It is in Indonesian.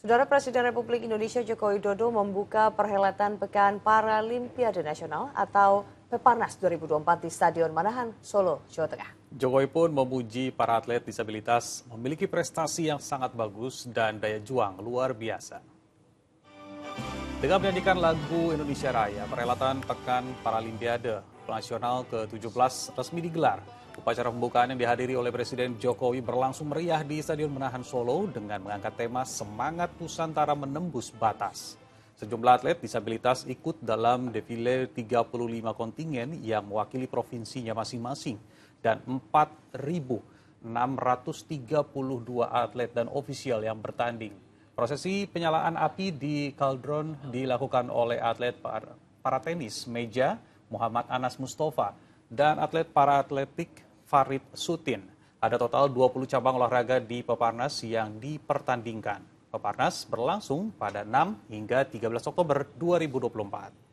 Saudara Presiden Republik Indonesia Joko Widodo membuka perhelatan Pekan Paralimpiade Nasional atau Peparnas 2024 di Stadion Manahan, Solo, Jawa Tengah. Jokowi pun memuji para atlet disabilitas memiliki prestasi yang sangat bagus dan daya juang luar biasa. Dengan menyanyikan lagu Indonesia Raya, perhelatan Pekan Paralimpiade nasional ke-17 resmi digelar. Upacara pembukaan yang dihadiri oleh Presiden Jokowi berlangsung meriah di Stadion Menahan Solo dengan mengangkat tema Semangat Nusantara Menembus Batas. Sejumlah atlet disabilitas ikut dalam defile 35 kontingen yang mewakili provinsinya masing-masing dan 4.632 atlet dan ofisial yang bertanding. Prosesi penyalaan api di Kaldron dilakukan oleh atlet para, para tenis meja Muhammad Anas Mustafa, dan atlet para atletik Farid Sutin. Ada total 20 cabang olahraga di Peparnas yang dipertandingkan. Peparnas berlangsung pada 6 hingga 13 Oktober 2024.